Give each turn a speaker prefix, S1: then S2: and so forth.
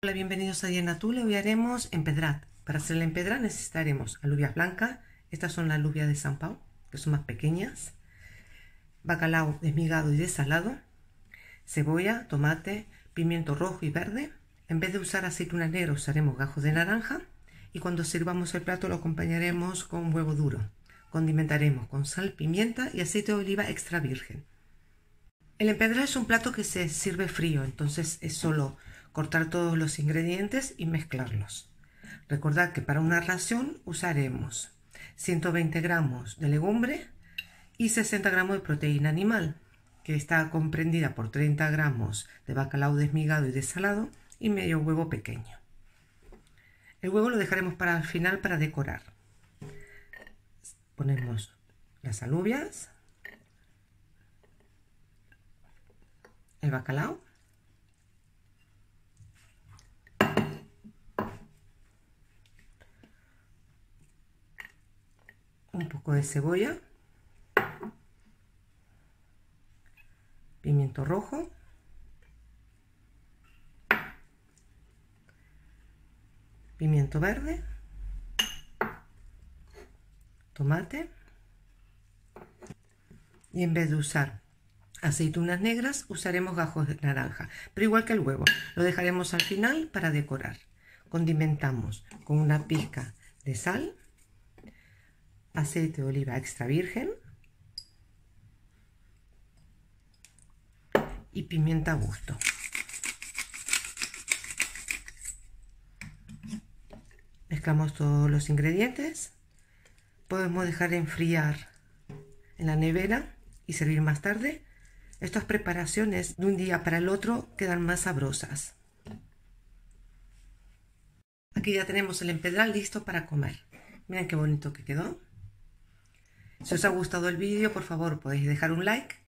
S1: Hola, bienvenidos a Diana Tule. Hoy haremos empedrat. Para hacer la empedrad necesitaremos alubias blancas. Estas son las alubias de San Pau, que son más pequeñas. Bacalao desmigado y desalado. Cebolla, tomate, pimiento rojo y verde. En vez de usar aceituna negra usaremos gajos de naranja. Y cuando sirvamos el plato lo acompañaremos con huevo duro. Condimentaremos con sal, pimienta y aceite de oliva extra virgen. El empedrat es un plato que se sirve frío, entonces es solo cortar todos los ingredientes y mezclarlos. Recordad que para una ración usaremos 120 gramos de legumbre y 60 gramos de proteína animal, que está comprendida por 30 gramos de bacalao desmigado y desalado y medio huevo pequeño. El huevo lo dejaremos para el final para decorar. Ponemos las alubias, el bacalao un poco de cebolla, pimiento rojo, pimiento verde, tomate y en vez de usar aceitunas negras usaremos gajos de naranja, pero igual que el huevo, lo dejaremos al final para decorar. Condimentamos con una pizca de sal aceite de oliva extra virgen y pimienta a gusto. Mezclamos todos los ingredientes. Podemos dejar enfriar en la nevera y servir más tarde. Estas preparaciones de un día para el otro quedan más sabrosas. Aquí ya tenemos el empedral listo para comer. Miren qué bonito que quedó. Si os ha gustado el vídeo, por favor podéis dejar un like